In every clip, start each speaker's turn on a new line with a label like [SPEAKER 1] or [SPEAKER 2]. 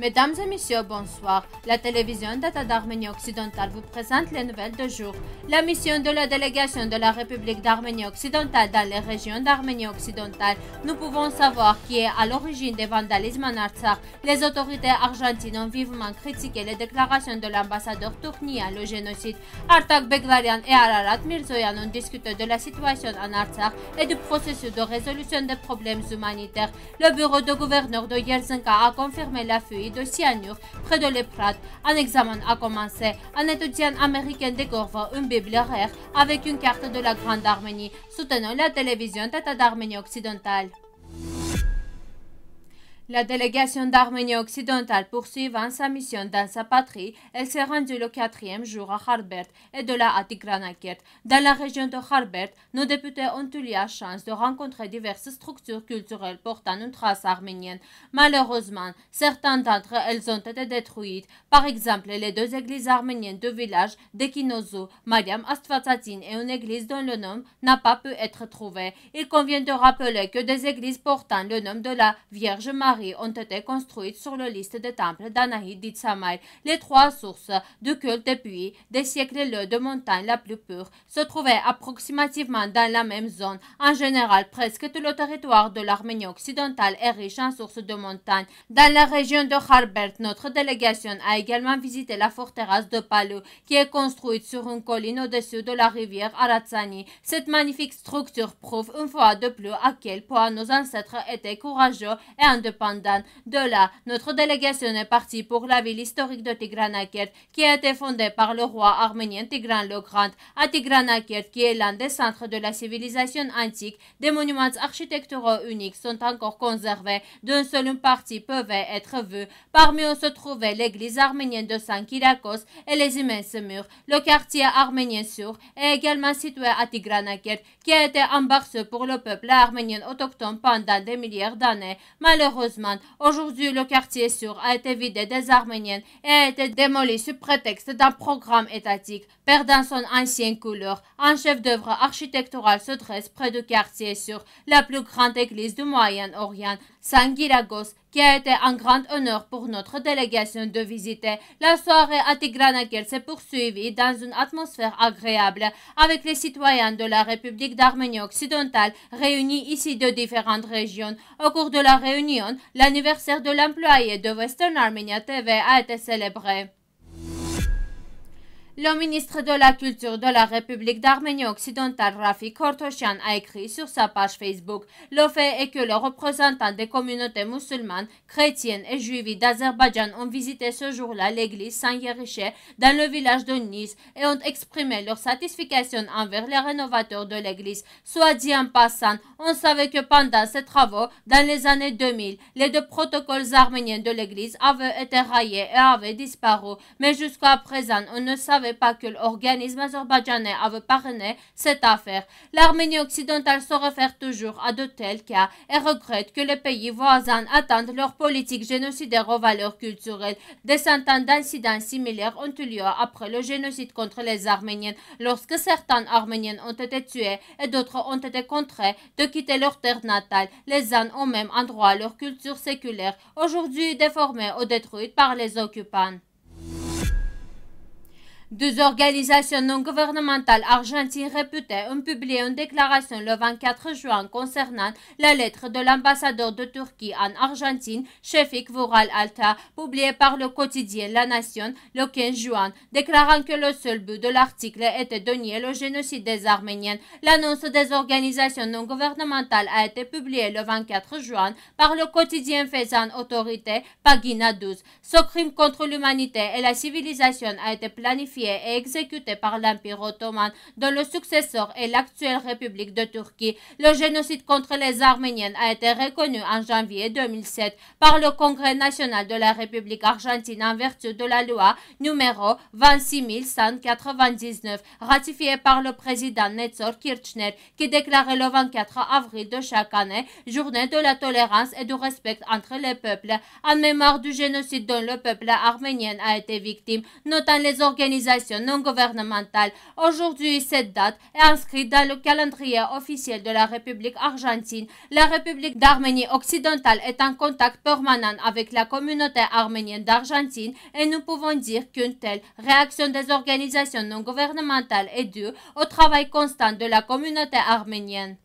[SPEAKER 1] Mesdames et messieurs, bonsoir. La télévision d'État d'Arménie occidentale vous présente les nouvelles de jour. La mission de la délégation de la République d'Arménie occidentale dans les régions d'Arménie occidentale. Nous pouvons savoir qui est à l'origine des vandalismes en Artsakh. Les autorités argentines ont vivement critiqué les déclarations de l'ambassadeur Tournia, le génocide. Artak Beglarian et Ararat Mirzoyan ont discuté de la situation en Artsakh et du processus de résolution des problèmes humanitaires. Le bureau de gouverneur de Yerzinka a confirmé la fuite de cyanure près de l'Eprat. Un examen a commencé. Un étudiant américain découvre une Bible rare avec une carte de la Grande Arménie, soutenant la télévision d'État d'Arménie occidentale. La délégation d'Arménie occidentale poursuivant sa mission dans sa patrie, elle s'est rendue le quatrième jour à Harbert et de là à Tigranakert. Dans la région de Harbert, nos députés ont eu la chance de rencontrer diverses structures culturelles portant une trace arménienne. Malheureusement, certaines d'entre elles ont été détruites. Par exemple, les deux églises arméniennes du village d'Ekinozo, Mariam Astvatsatin et une église dont le nom n'a pas pu être trouvé. Il convient de rappeler que des églises portant le nom de la Vierge Marie ont été construites sur le liste des temples d'Anahi d'Itsamaï. Les trois sources du culte depuis des siècles le de montagne la plus pure se trouvaient approximativement dans la même zone. En général, presque tout le territoire de l'Arménie occidentale est riche en sources de montagne. Dans la région de Harbert, notre délégation a également visité la forteresse de Palu, qui est construite sur une colline au-dessus de la rivière Aratsani. Cette magnifique structure prouve une fois de plus à quel point nos ancêtres étaient courageux et indépendants. De là, notre délégation est partie pour la ville historique de Tigranakert qui a été fondée par le roi arménien Tigran le Grand à Tigranakert qui est l'un des centres de la civilisation antique. Des monuments architecturaux uniques sont encore conservés, D'une seule partie pouvait être vue. Parmi eux se trouvait l'église arménienne de saint Kirakos et les immenses murs. Le quartier arménien sûr est également situé à Tigranakert qui a été embarqué pour le peuple arménien autochtone pendant des milliards d'années. Malheureusement, Aujourd'hui, le quartier sur a été vidé des Arméniens et a été démoli sous prétexte d'un programme étatique. Perdant son ancienne couleur, un chef d'œuvre architectural se dresse près du quartier sur la plus grande église du Moyen-Orient, Sangilagos, qui a été un grand honneur pour notre délégation de visiter. La soirée à Tigranakel s'est poursuivie dans une atmosphère agréable avec les citoyens de la République d'Arménie occidentale réunis ici de différentes régions. Au cours de la réunion, l'anniversaire de l'employé de Western Armenia TV a été célébré. Le ministre de la Culture de la République d'Arménie occidentale, Rafi Kortoshian, a écrit sur sa page Facebook Le fait est que les représentants des communautés musulmanes, chrétiennes et juives d'Azerbaïdjan ont visité ce jour-là l'église Saint-Yeriché dans le village de Nice et ont exprimé leur satisfaction envers les rénovateurs de l'église. Soit dit en passant, on savait que pendant ces travaux, dans les années 2000, les deux protocoles arméniens de l'église avaient été raillés et avaient disparu, mais jusqu'à présent, on ne savait pas que l'organisme azerbaïdjanais avait parrainé cette affaire. L'Arménie occidentale se réfère toujours à de tels cas et regrette que les pays voisins attendent leur politique génocidaire aux valeurs culturelles. Des centaines d'incidents similaires ont eu lieu après le génocide contre les Arméniennes lorsque certains Arméniennes ont été tués et d'autres ont été contraints de quitter leur terre natale. Les Zans ont même en droit à leur culture séculaire, aujourd'hui déformée ou détruite par les occupants. Deux organisations non gouvernementales argentines réputées ont publié une déclaration le 24 juin concernant la lettre de l'ambassadeur de Turquie en Argentine, Chefik Vural Alta, publiée par le quotidien La Nation le 15 juin, déclarant que le seul but de l'article était de nier le génocide des Arméniens. L'annonce des organisations non gouvernementales a été publiée le 24 juin par le quotidien Faisant Autorité, Pagina 12. Ce crime contre l'humanité et la civilisation a été planifié et exécuté par l'Empire ottoman, dont le successeur est l'actuelle République de Turquie. Le génocide contre les Arméniennes a été reconnu en janvier 2007 par le Congrès national de la République argentine en vertu de la loi numéro 26199, ratifiée par le président Netzor Kirchner, qui déclarait le 24 avril de chaque année journée de la tolérance et du respect entre les peuples, en mémoire du génocide dont le peuple arménien a été victime, notant les organisations non gouvernementales. Aujourd'hui, cette date est inscrite dans le calendrier officiel de la République argentine. La République d'Arménie occidentale est en contact permanent avec la communauté arménienne d'Argentine et nous pouvons dire qu'une telle réaction des organisations non gouvernementales est due au travail constant de la communauté arménienne.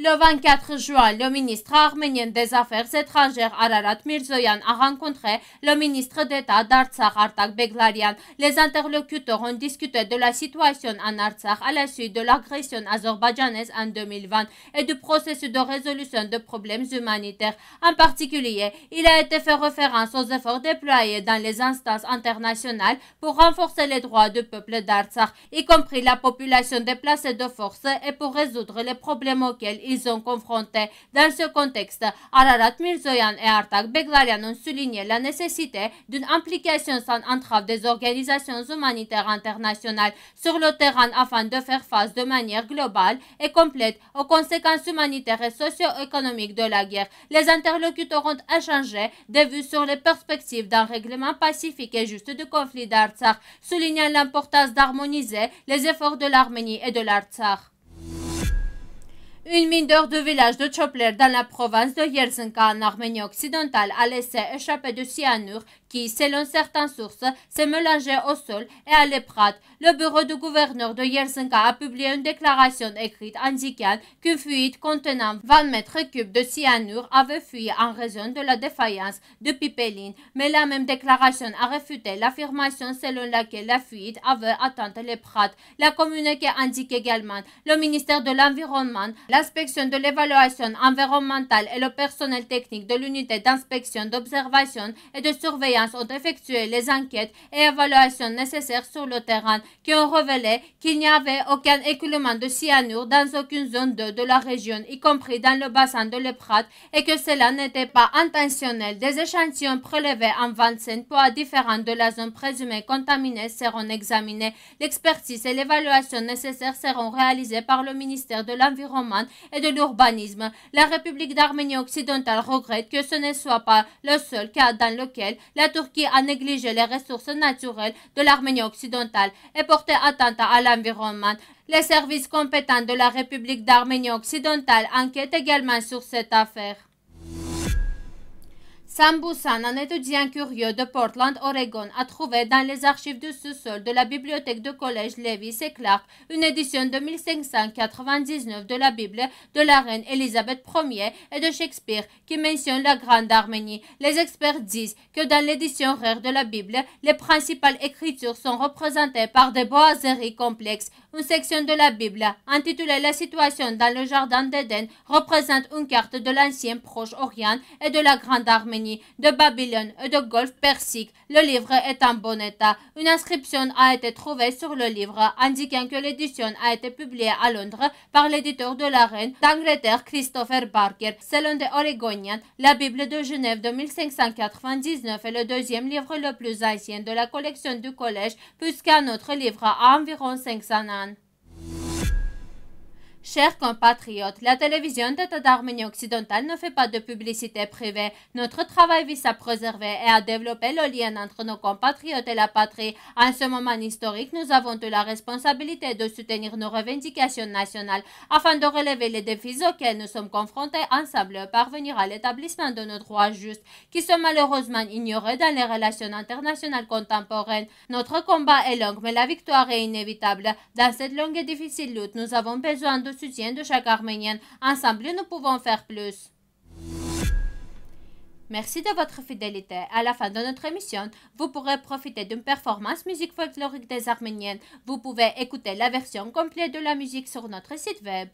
[SPEAKER 1] Le 24 juin, le ministre arménien des Affaires étrangères Ararat Mirzoyan a rencontré le ministre d'État d'Artsakh Artak Beglarian. Les interlocuteurs ont discuté de la situation en Artsakh à la suite de l'agression azerbaïdjanaise en 2020 et du processus de résolution de problèmes humanitaires. En particulier, il a été fait référence aux efforts déployés dans les instances internationales pour renforcer les droits du peuple d'Artsakh, y compris la population déplacée de force et pour résoudre les problèmes auxquels ils ont confronté. Dans ce contexte, Ararat Mirzoyan et Artak Beglarian ont souligné la nécessité d'une implication sans entrave des organisations humanitaires internationales sur le terrain afin de faire face de manière globale et complète aux conséquences humanitaires et socio-économiques de la guerre. Les interlocuteurs ont échangé des vues sur les perspectives d'un règlement pacifique et juste du conflit d'Artsakh, soulignant l'importance d'harmoniser les efforts de l'Arménie et de l'Artsakh. Une mine d'or du village de Chopler dans la province de Yersinka en Arménie occidentale a laissé échapper de cyanure qui, selon certaines sources, s'est mélangé au sol et à l'éprate. Le bureau du gouverneur de Yersinka a publié une déclaration écrite indiquant qu'une fuite contenant 20 mètres cubes de cyanure avait fui en raison de la défaillance de pipeline, mais la même déclaration a réfuté l'affirmation selon laquelle la fuite avait atteint l'éprate. La communiqué indique également le ministère de l'Environnement, l'inspection de l'évaluation environnementale et le personnel technique de l'unité d'inspection, d'observation et de surveillance ont effectué les enquêtes et évaluations nécessaires sur le terrain qui ont révélé qu'il n'y avait aucun écoulement de cyanure dans aucune zone de, de la région, y compris dans le bassin de l'Eprat, et que cela n'était pas intentionnel. Des échantillons prélevés en 25 poids différents de la zone présumée contaminée seront examinés. L'expertise et l'évaluation nécessaires seront réalisées par le ministère de l'Environnement et de l'Urbanisme. La République d'Arménie occidentale regrette que ce ne soit pas le seul cas dans lequel la la Turquie a négligé les ressources naturelles de l'Arménie occidentale et porté atteinte à l'environnement. Les services compétents de la République d'Arménie occidentale enquêtent également sur cette affaire. Sam Boussan, un étudiant curieux de Portland, Oregon, a trouvé dans les archives du sous-sol de la bibliothèque de collège Lewis et Clark une édition de 1599 de la Bible de la reine Élisabeth Ier et de Shakespeare qui mentionne la Grande Arménie. Les experts disent que dans l'édition rare de la Bible, les principales écritures sont représentées par des boiseries complexes. Une section de la Bible, intitulée La situation dans le jardin d'Éden, représente une carte de l'ancien Proche-Orient et de la Grande Arménie de Babylone et de Golfe Persique. Le livre est en bon état. Une inscription a été trouvée sur le livre, indiquant que l'édition a été publiée à Londres par l'éditeur de la reine d'Angleterre, Christopher Barker. Selon des Oregonian, la Bible de Genève de 1599 est le deuxième livre le plus ancien de la collection du collège, puisqu'un autre livre a environ 500 ans. Chers compatriotes, la télévision d'État d'Arménie occidentale ne fait pas de publicité privée. Notre travail vise à préserver et à développer le lien entre nos compatriotes et la patrie. En ce moment historique, nous avons toute la responsabilité de soutenir nos revendications nationales afin de relever les défis auxquels nous sommes confrontés ensemble parvenir à l'établissement de nos droits justes qui sont malheureusement ignorés dans les relations internationales contemporaines. Notre combat est long, mais la victoire est inévitable. Dans cette longue et difficile lutte, nous avons besoin de soutien de chaque Arménienne. Ensemble, nous pouvons faire plus. Merci de votre fidélité. À la fin de notre émission, vous pourrez profiter d'une performance musique folklorique des Arméniennes. Vous pouvez écouter la version complète de la musique sur notre site web.